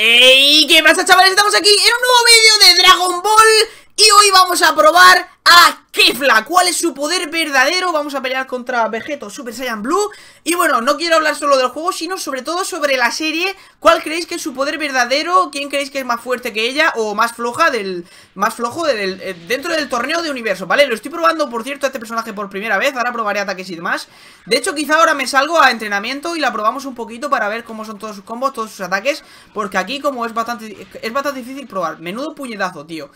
¡Ey! ¿Qué pasa chavales? Estamos aquí en un nuevo vídeo de Dragon Ball y hoy vamos a probar a Kefla ¿Cuál es su poder verdadero? Vamos a pelear contra Vegeto Super Saiyan Blue Y bueno, no quiero hablar solo del juego, sino sobre todo sobre la serie ¿Cuál creéis que es su poder verdadero? ¿Quién creéis que es más fuerte que ella? O más floja del... más flojo del, eh, dentro del torneo de universo, ¿vale? Lo estoy probando, por cierto, a este personaje por primera vez Ahora probaré ataques y demás De hecho, quizá ahora me salgo a entrenamiento y la probamos un poquito para ver cómo son todos sus combos, todos sus ataques Porque aquí, como es bastante, es bastante difícil probar Menudo puñetazo, tío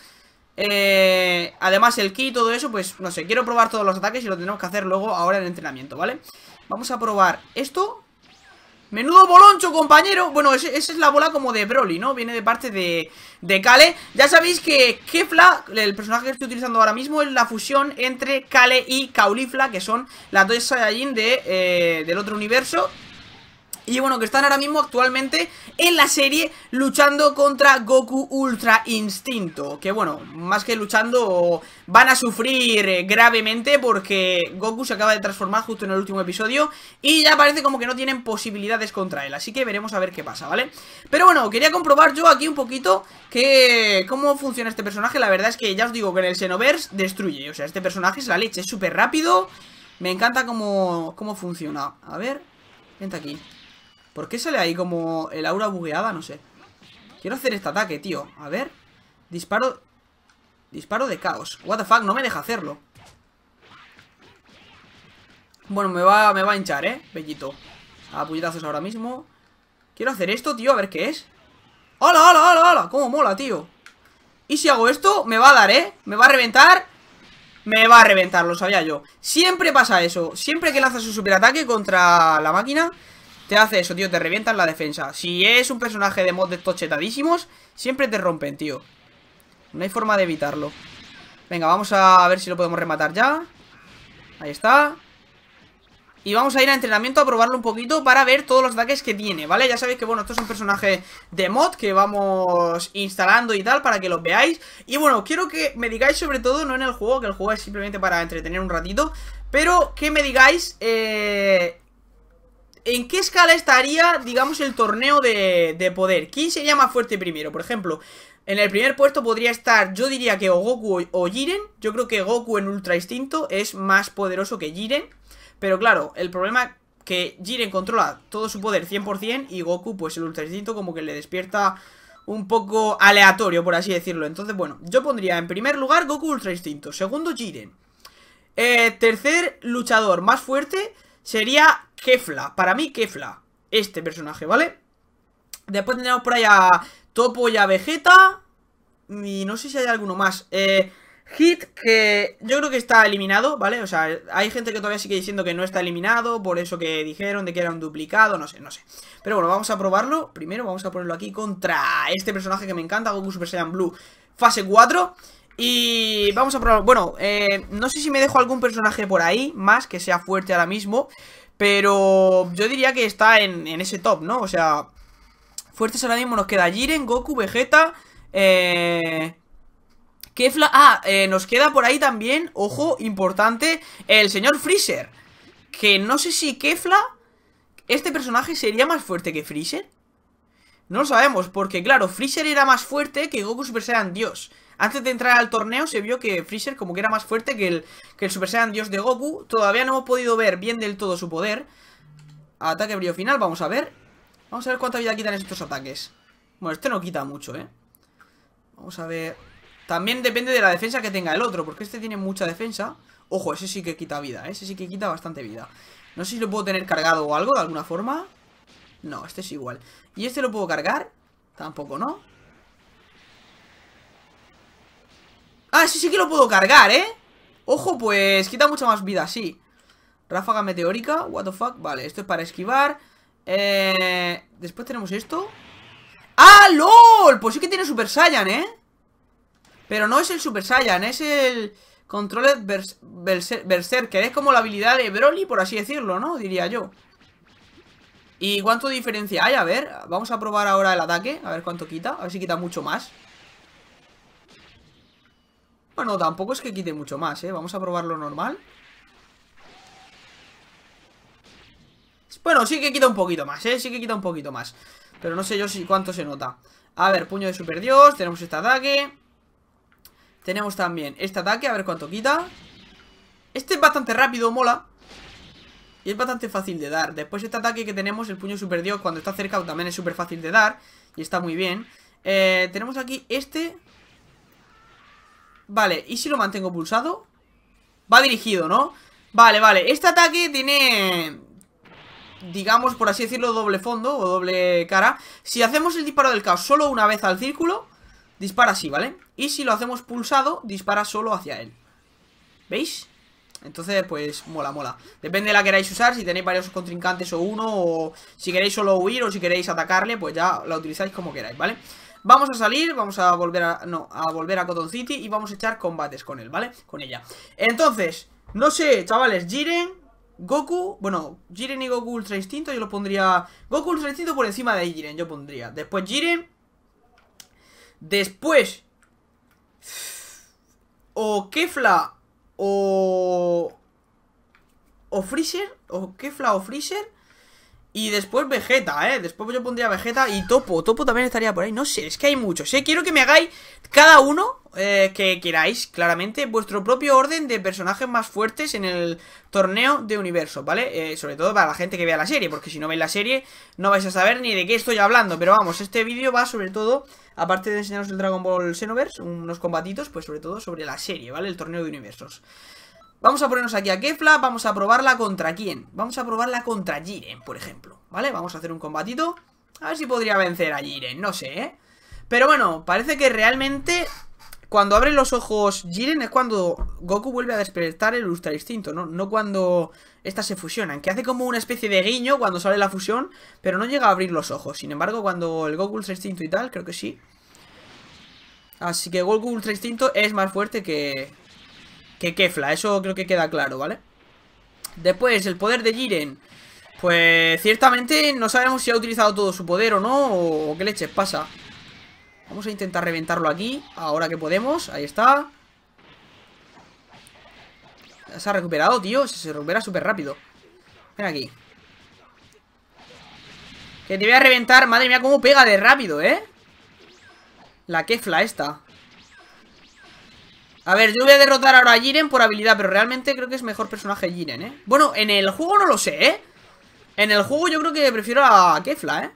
eh, además el ki y todo eso, pues no sé, quiero probar todos los ataques y lo tenemos que hacer luego ahora en el entrenamiento, ¿vale? Vamos a probar esto. ¡Menudo boloncho, compañero! Bueno, esa es la bola como de Broly, ¿no? Viene de parte de, de Kale. Ya sabéis que Kefla, el personaje que estoy utilizando ahora mismo, es la fusión entre Kale y Caulifla, que son las dos Saiyajin de, eh, del otro universo y bueno, que están ahora mismo actualmente en la serie luchando contra Goku Ultra Instinto. Que bueno, más que luchando van a sufrir eh, gravemente porque Goku se acaba de transformar justo en el último episodio y ya parece como que no tienen posibilidades contra él. Así que veremos a ver qué pasa, ¿vale? Pero bueno, quería comprobar yo aquí un poquito que cómo funciona este personaje. La verdad es que ya os digo que en el Xenoverse destruye. O sea, este personaje es la leche, es súper rápido. Me encanta cómo, cómo funciona. A ver, vente aquí. ¿Por qué sale ahí como el aura bugueada? No sé. Quiero hacer este ataque, tío. A ver. Disparo... Disparo de caos. What the fuck, no me deja hacerlo. Bueno, me va, me va a hinchar, ¿eh? Bellito. A puñetazos ahora mismo. Quiero hacer esto, tío, a ver qué es. ¡Hola, hola, hola, hola! ¡Cómo mola, tío! Y si hago esto, me va a dar, ¿eh? Me va a reventar me va a reventar, lo sabía yo Siempre pasa eso Siempre que lanzas un superataque contra la máquina hace eso, tío, te revientan la defensa. Si es un personaje de mod de estos chetadísimos, siempre te rompen, tío. No hay forma de evitarlo. Venga, vamos a ver si lo podemos rematar ya. Ahí está. Y vamos a ir a entrenamiento a probarlo un poquito para ver todos los ataques que tiene, ¿vale? Ya sabéis que, bueno, esto es un personaje de mod que vamos instalando y tal para que los veáis. Y bueno, quiero que me digáis sobre todo, no en el juego, que el juego es simplemente para entretener un ratito, pero que me digáis eh, ¿En qué escala estaría, digamos, el torneo de, poder? ¿Quién sería más fuerte primero? Por ejemplo, en el primer puesto podría estar, yo diría que o Goku o, Jiren. Yo creo que Goku en Ultra Instinto es más poderoso que Jiren. Pero claro, el problema que Jiren controla todo su poder 100% y Goku pues el Ultra Instinto como que le despierta un poco aleatorio, por así decirlo. Entonces, bueno, yo pondría en primer lugar Goku Ultra Instinto, segundo Jiren. Eh, tercer luchador más fuerte, sería Kefla. Para mí, Kefla. Este personaje, ¿vale? Después tenemos por ahí a Topo y a Vegeta. Y no sé si hay alguno más. Eh, Hit, que yo creo que está eliminado, ¿vale? O sea, hay gente que todavía sigue diciendo que no está eliminado, por eso que dijeron de que era un duplicado, no sé, no sé. Pero bueno, vamos a probarlo. Primero vamos a ponerlo aquí contra este personaje que me encanta, Goku Super Saiyan Blue fase 4. Y vamos a probar, bueno, eh, no sé si me dejo algún personaje por ahí, más que sea fuerte ahora mismo Pero yo diría que está en, ese top, ¿no? O sea, fuertes ahora mismo nos queda Jiren, Goku, Vegeta eh, Kefla, ah, eh, nos queda por ahí también, ojo, importante, el señor Freezer Que no sé si Kefla, este personaje sería más fuerte que Freezer no lo sabemos, porque claro, Freezer era más fuerte que Goku Super Saiyan Dios. Antes de entrar al torneo se vio que Freezer como que era más fuerte que el, que Super Saiyan Dios de Goku. Todavía no hemos podido ver bien del todo su poder. Ataque brillo final, vamos a ver. Vamos a ver cuánta vida quitan estos ataques. Bueno, este no quita mucho, ¿eh? Vamos a ver... También depende de la defensa que tenga el otro, porque este tiene mucha defensa. Ojo, ese sí que quita vida, ¿eh? ese sí que quita bastante vida. No sé si lo puedo tener cargado o algo, de alguna forma. No, este es igual. ¿Y este lo puedo cargar? Tampoco, ¿no? Ah, sí, sí que lo puedo cargar, ¿eh? Ojo, pues quita mucha más vida, sí Ráfaga meteórica, what the fuck Vale, esto es para esquivar eh, Después tenemos esto ¡Ah, LOL! Pues sí que tiene Super Saiyan, ¿eh? Pero no es el Super Saiyan, es el Controller Que Es como la habilidad de Broly, por así decirlo, ¿no? Diría yo ¿Y cuánto diferencia hay? A ver, vamos a probar ahora el ataque A ver cuánto quita, a ver si quita mucho más Bueno, tampoco es que quite mucho más, eh Vamos a probar lo normal Bueno, sí que quita un poquito más, eh Sí que quita un poquito más Pero no sé yo si cuánto se nota A ver, puño de super dios, tenemos este ataque Tenemos también este ataque, a ver cuánto quita Este es bastante rápido, mola y es bastante fácil de dar. Después este ataque que tenemos, el puño super dios, cuando está cerca también es súper fácil de dar. Y está muy bien. Eh, tenemos aquí este. Vale, ¿y si lo mantengo pulsado? Va dirigido, ¿no? Vale, vale. Este ataque tiene digamos, por así decirlo, doble fondo o doble cara. Si hacemos el disparo del caos solo una vez al círculo, dispara así, ¿vale? Y si lo hacemos pulsado, dispara solo hacia él. ¿Veis? Entonces, pues mola, mola. Depende de la que queráis usar, si tenéis varios contrincantes o uno, o si queréis solo huir o si queréis atacarle, pues ya la utilizáis como queráis, ¿vale? Vamos a salir, vamos a volver a, no, a volver a Cotton City y vamos a echar combates con él, ¿vale? Con ella. Entonces, no sé, chavales, Jiren, Goku, bueno, Jiren y Goku Ultra Instinto yo los pondría... Goku Ultra Instinto por encima de Jiren, yo pondría. Después Jiren. Después... O Kefla o... O Freezer, o Kefla o Freezer Y después Vegeta, ¿eh? Después yo pondría Vegeta y Topo Topo también estaría por ahí, no sé, es que hay muchos, ¿eh? Quiero que me hagáis cada uno eh, que queráis, claramente Vuestro propio orden de personajes más fuertes en el torneo de universo, ¿vale? Eh, sobre todo para la gente que vea la serie Porque si no veis la serie no vais a saber ni de qué estoy hablando Pero vamos, este vídeo va sobre todo aparte de enseñaros el Dragon Ball Xenoverse, unos combatitos, pues sobre todo sobre la serie, ¿vale? El torneo de universos. Vamos a ponernos aquí a Kefla, vamos a probarla contra quién. Vamos a probarla contra Jiren, por ejemplo, ¿vale? Vamos a hacer un combatito. A ver si podría vencer a Jiren, no sé, ¿eh? Pero bueno, parece que realmente cuando abre los ojos Jiren es cuando Goku vuelve a despertar el Ultra Instinto, ¿no? No cuando estas se fusionan, que hace como una especie de guiño cuando sale la fusión, pero no llega a abrir los ojos. Sin embargo, cuando el Goku Ultra Instinto y tal, creo que sí. Así que Goku Ultra Instinto es más fuerte que... Que Kefla, eso creo que queda claro, ¿vale? Después, el poder de Jiren. Pues ciertamente no sabemos si ha utilizado todo su poder o no, o qué leches pasa. Vamos a intentar reventarlo aquí, ahora que podemos. Ahí está. Se ha recuperado, tío. Se recupera súper rápido. Ven aquí. Que te voy a reventar. Madre mía, cómo pega de rápido, ¿eh? La kefla esta. A ver, yo voy a derrotar ahora a Jiren por habilidad, pero realmente creo que es mejor personaje Jiren, ¿eh? Bueno, en el juego no lo sé, ¿eh? En el juego yo creo que prefiero a Kefla, ¿eh?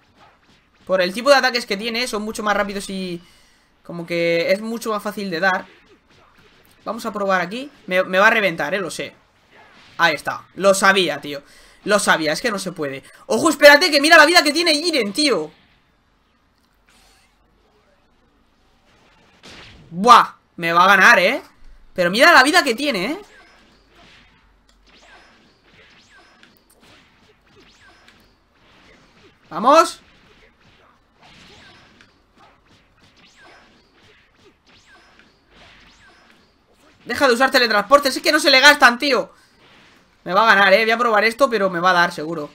Por el tipo de ataques que tiene, son mucho más rápidos y... Como que es mucho más fácil de dar Vamos a probar aquí me, va a reventar, eh, lo sé Ahí está, lo sabía, tío Lo sabía, es que no se puede Ojo, espérate, que mira la vida que tiene Jiren, tío Buah, me va a ganar, eh Pero mira la vida que tiene, eh Vamos Deja de usar teletransportes, es que no se le gastan, tío Me va a ganar, eh, voy a probar esto Pero me va a dar, seguro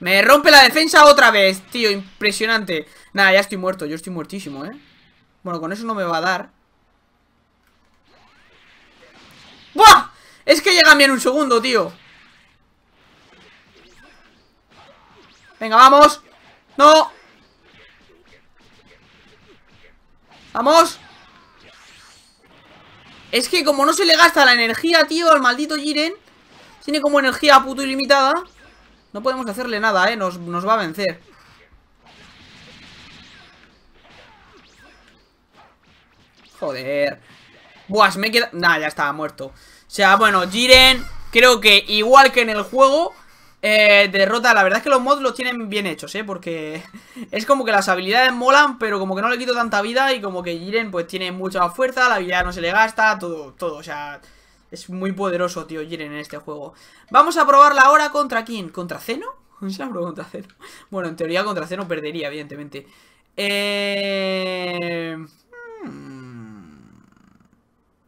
Me rompe la defensa otra vez, tío Impresionante Nada, ya estoy muerto, yo estoy muertísimo, eh Bueno, con eso no me va a dar ¡Buah! Es que llegan bien un segundo, tío Venga, vamos ¡No! ¡Vamos! Es que como no se le gasta la energía, tío, al maldito Jiren Tiene como energía puto ilimitada No podemos hacerle nada, eh Nos, nos va a vencer Joder Buah, me queda... Nah, ya estaba muerto O sea, bueno, Jiren Creo que igual que en el juego eh, derrota, la verdad es que los mods los tienen bien hechos, ¿eh? Porque es como que las habilidades molan, pero como que no le quito tanta vida y como que Jiren pues tiene mucha más fuerza, la habilidad no se le gasta, todo, todo, o sea... Es muy poderoso, tío, Jiren en este juego. Vamos a probarla ahora contra quién, contra Zeno. Se la contra Zeno. Bueno, en teoría contra Zeno perdería, evidentemente. Eh... Hmm.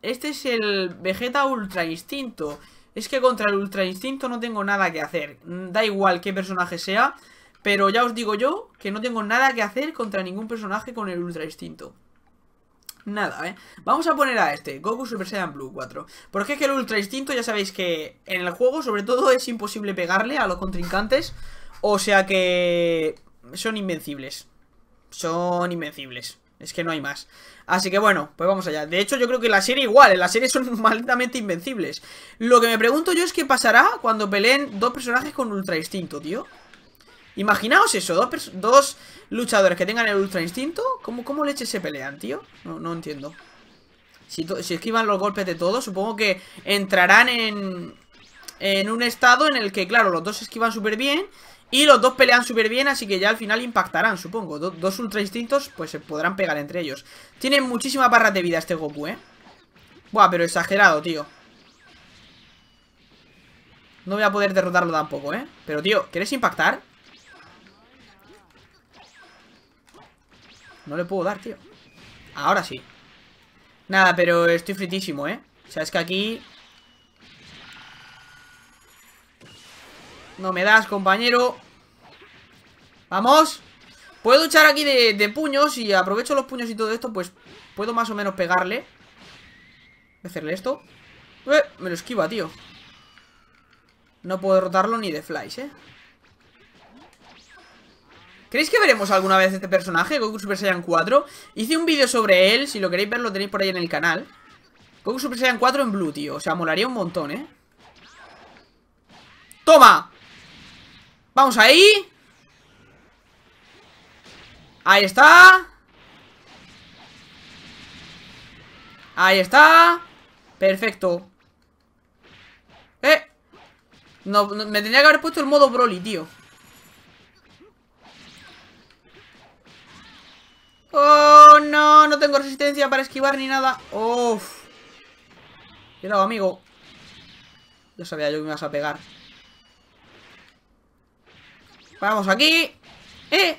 Este es el Vegeta Ultra Instinto. Es que contra el Ultra Instinto no tengo nada que hacer. Mm, da igual qué personaje sea, pero ya os digo yo que no tengo nada que hacer contra ningún personaje con el Ultra Instinto. Nada, ¿eh? Vamos a poner a este, Goku Super Saiyan Blue 4. Porque es que el Ultra Instinto ya sabéis que en el juego sobre todo es imposible pegarle a los contrincantes. O sea que son invencibles. Son invencibles es que no hay más. Así que bueno, pues vamos allá. De hecho, yo creo que la serie igual, en la serie son malditamente invencibles. Lo que me pregunto yo es qué pasará cuando peleen dos personajes con Ultra Instinto, tío. Imaginaos eso, dos, luchadores que tengan el Ultra Instinto, ¿cómo, cómo leches se pelean, tío? No, entiendo. Si, si esquivan los golpes de todos, supongo que entrarán en, en un estado en el que, claro, los dos esquivan súper bien y los dos pelean súper bien, así que ya al final impactarán, supongo. dos ultra instintos, pues se podrán pegar entre ellos. Tiene muchísima barra de vida este Goku, ¿eh? Buah, pero exagerado, tío. No voy a poder derrotarlo tampoco, ¿eh? Pero, tío, ¿quieres impactar? No le puedo dar, tío Ahora sí Nada, pero estoy fritísimo, ¿eh? O sea, es que aquí No me das, compañero Vamos Puedo echar aquí de, puños Y aprovecho los puños y todo esto Pues puedo más o menos pegarle Voy a hacerle esto eh, Me lo esquiva, tío No puedo derrotarlo ni de flies, eh ¿Creéis que veremos alguna vez este personaje? Goku Super Saiyan 4 Hice un vídeo sobre él, si lo queréis ver lo tenéis por ahí en el canal Goku Super Saiyan 4 en blue, tío O sea, molaría un montón, ¿eh? ¡Toma! Vamos ahí Ahí está Ahí está Perfecto Eh no, me tendría que haber puesto el modo Broly, tío Oh, no, no tengo resistencia para esquivar ni nada Uff Cuidado, amigo Ya sabía yo que me ibas a pegar Vamos aquí. ¡Eh!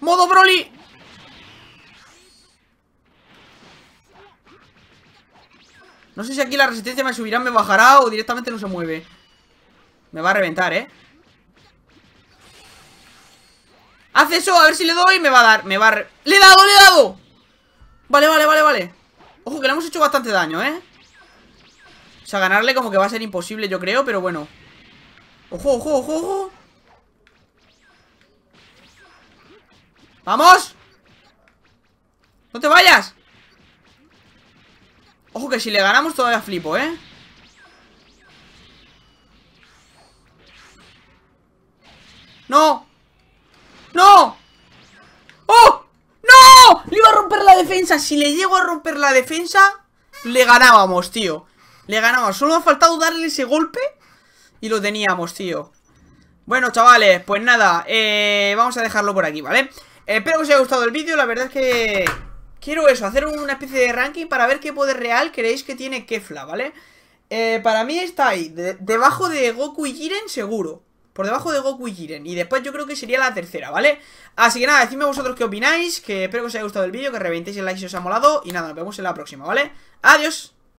¡Modo Broly! No sé si aquí la resistencia me subirá, me bajará o directamente no se mueve. Me va a reventar, ¿eh? Hace eso, a ver si le doy Me va a dar, me va ¡Le he dado, le he dado! Vale, vale, vale, vale Ojo, que le hemos hecho bastante daño, ¿eh? O sea, ganarle como que va a ser imposible, yo creo Pero bueno Ojo, ojo, ojo, ojo ¡Vamos! ¡No te vayas! Ojo que si le ganamos todavía flipo, ¿eh? ¡No! ¡No! ¡Oh! ¡No! Le iba a romper la defensa Si le llego a romper la defensa Le ganábamos, tío Le ganábamos Solo ha faltado darle ese golpe Y lo teníamos, tío Bueno, chavales Pues nada eh, Vamos a dejarlo por aquí, ¿vale? vale Espero que os haya gustado el vídeo, la verdad es que... Quiero eso, hacer una especie de ranking para ver qué poder real creéis que tiene Kefla, ¿vale? Eh, para mí está ahí, debajo de Goku y Jiren seguro Por debajo de Goku y Jiren Y después yo creo que sería la tercera, ¿vale? Así que nada, decidme vosotros qué opináis Que espero que os haya gustado el vídeo, que reventéis el like si os ha molado Y nada, nos vemos en la próxima, ¿vale? ¡Adiós!